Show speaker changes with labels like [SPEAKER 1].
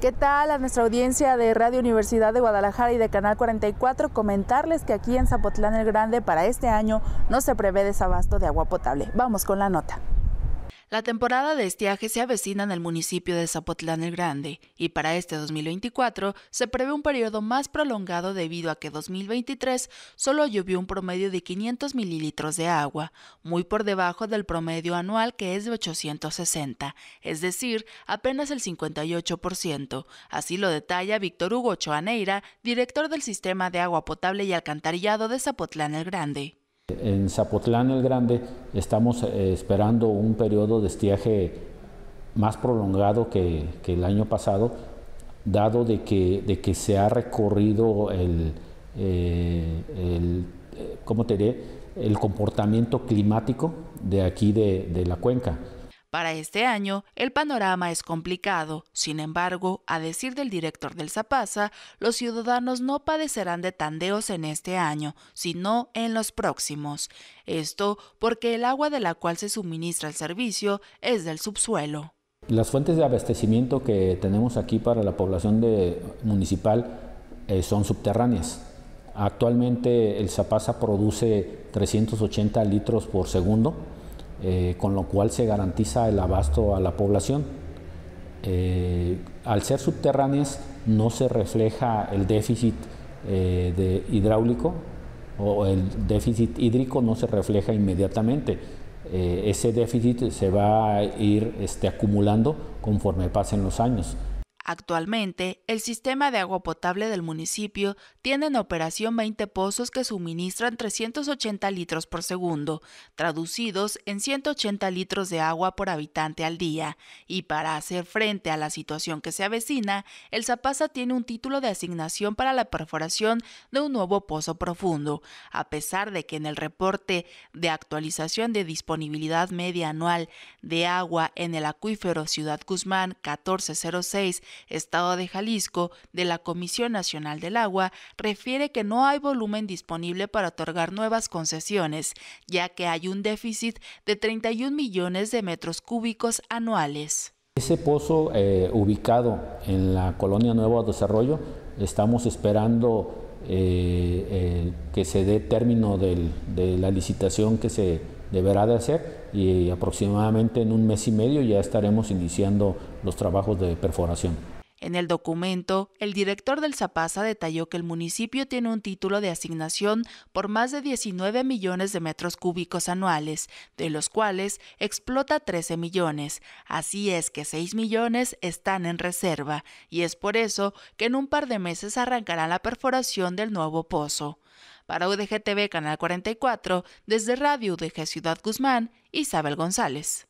[SPEAKER 1] ¿Qué tal a nuestra audiencia de Radio Universidad de Guadalajara y de Canal 44? Comentarles que aquí en Zapotlán el Grande para este año no se prevé desabasto de agua potable. Vamos con la nota. La temporada de estiaje se avecina en el municipio de Zapotlán el Grande y para este 2024 se prevé un periodo más prolongado debido a que 2023 solo llovió un promedio de 500 mililitros de agua, muy por debajo del promedio anual que es de 860, es decir, apenas el 58%. Así lo detalla Víctor Hugo Choaneira, director del Sistema de Agua Potable y Alcantarillado de Zapotlán el Grande
[SPEAKER 2] en Zapotlán el Grande estamos eh, esperando un periodo de estiaje más prolongado que, el año pasado, dado de que, se ha recorrido el, eh, eh, ¿cómo te el comportamiento climático de aquí de la cuenca.
[SPEAKER 1] Para este año, el panorama es complicado. Sin embargo, a decir del director del Zapasa, los ciudadanos no padecerán de tandeos en este año, sino en los próximos. Esto porque el agua de la cual se suministra el servicio es del subsuelo.
[SPEAKER 2] Las fuentes de abastecimiento que tenemos aquí para la población de, municipal eh, son subterráneas. Actualmente el Zapasa produce 380 litros por segundo eh, con lo cual se garantiza el abasto a la población. Eh, al ser subterráneas no se refleja el déficit eh, de hidráulico o el déficit hídrico no se refleja inmediatamente. ese déficit se va a ir este, acumulando conforme pasen los años.
[SPEAKER 1] Actualmente, el sistema de agua potable del municipio tiene en operación 20 pozos que suministran 380 litros por segundo, traducidos en 180 litros de agua por habitante al día, y para hacer frente a la situación que se avecina, el Zapasa tiene un título de asignación para la perforación de un nuevo pozo profundo, a pesar de que en el reporte de actualización de disponibilidad media anual de agua en el acuífero Ciudad Guzmán 1406 Estado de Jalisco, de la Comisión Nacional del Agua, refiere que no hay volumen disponible para otorgar nuevas concesiones, ya que hay un déficit de 31 millones de metros cúbicos anuales.
[SPEAKER 2] Ese pozo eh, ubicado en la colonia Nuevo Desarrollo, estamos esperando eh, eh, que se dé término de la licitación que se deberá de hacer y aproximadamente en un mes y medio ya estaremos iniciando los trabajos de perforación.
[SPEAKER 1] En el documento, el director del Zapasa detalló que el municipio tiene un título de asignación por más de 19 millones de metros cúbicos anuales, de los cuales explota 13 millones. Así es que 6 millones están en reserva, y es por eso que en un par de meses arrancará la perforación del nuevo pozo. Para UDGTV Canal 44, desde Radio UDG Ciudad Guzmán, Isabel González.